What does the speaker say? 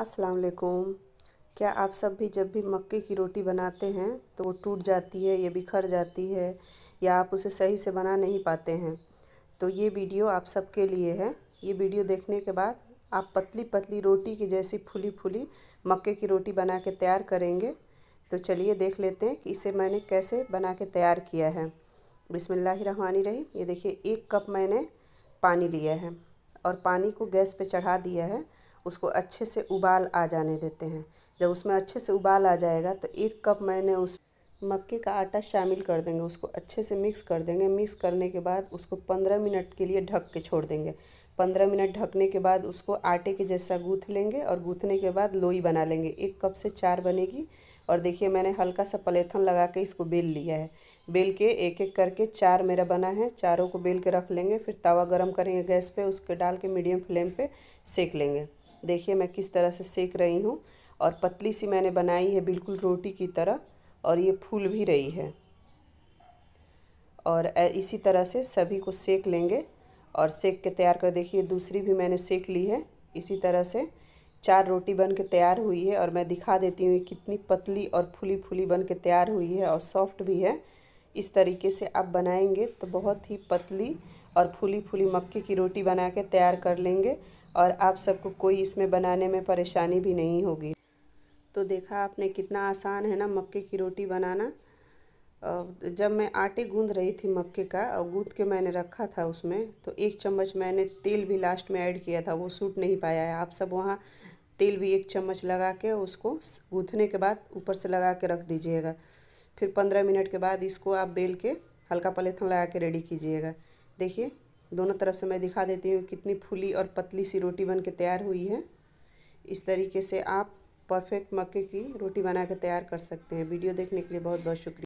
अस्सलाम वालेकुम क्या आप सब भी जब भी मक्के की रोटी बनाते हैं तो वो टूट जाती है या बिखर जाती है या आप उसे सही से बना नहीं पाते हैं तो ये वीडियो आप सबके लिए है ये वीडियो देखने के बाद आप पतली पतली रोटी की जैसी फूली फूली मक्के की रोटी बना के तैयार करेंगे तो चलिए देख लेते हैं कि इसे मैंने कैसे बना के तैयार किया है बिसमिल्लाहमान रही ये देखिए एक कप मैंने पानी लिया है और पानी को गैस पे चढ़ा दिया है उसको अच्छे से उबाल आ जाने देते हैं जब उसमें अच्छे से उबाल आ जाएगा तो एक कप मैंने उस मक्के का आटा शामिल कर देंगे उसको अच्छे से मिक्स कर देंगे मिक्स करने के बाद उसको पंद्रह मिनट के लिए ढक के छोड़ देंगे पंद्रह मिनट ढकने के बाद उसको आटे के जैसा गूँथ लेंगे और गूँथने के बाद लोई बना लेंगे एक कप से चार बनेगी और देखिए मैंने हल्का सा पलेथन लगा के इसको बेल लिया है बेल के एक एक करके चार मेरा बना है चारों को बेल के रख लेंगे फिर तवा गरम करेंगे गैस पे उसके डाल के मीडियम फ्लेम पे सेक लेंगे देखिए मैं किस तरह से सेक रही हूँ और पतली सी मैंने बनाई है बिल्कुल रोटी की तरह और ये फूल भी रही है और इसी तरह से सभी को सेक लेंगे और सेक के तैयार कर देखिए दूसरी भी मैंने सेक ली है इसी तरह से चार रोटी बन के तैयार हुई है और मैं दिखा देती हूँ कितनी पतली और फूली फूली बन के तैयार हुई है और सॉफ्ट भी है इस तरीके से आप बनाएंगे तो बहुत ही पतली और फूली फूली मक्के की रोटी बना के तैयार कर लेंगे और आप सबको कोई इसमें बनाने में परेशानी भी नहीं होगी तो देखा आपने कितना आसान है ना मक्के की रोटी बनाना जब मैं आटे गूंद रही थी मक्के का और गूंद के मैंने रखा था उसमें तो एक चम्मच मैंने तेल भी लास्ट में ऐड किया था वो सूट नहीं पाया है आप सब वहाँ तेल भी एक चम्मच लगा के उसको गूँथने के बाद ऊपर से लगा के रख दीजिएगा फिर पंद्रह मिनट के बाद इसको आप बेल के हल्का पलेथन लगा के रेडी कीजिएगा देखिए दोनों तरफ से मैं दिखा देती हूँ कितनी फूली और पतली सी रोटी बन के तैयार हुई है इस तरीके से आप परफेक्ट मक्के की रोटी बना के तैयार कर सकते हैं वीडियो देखने के लिए बहुत बहुत शुक्रिया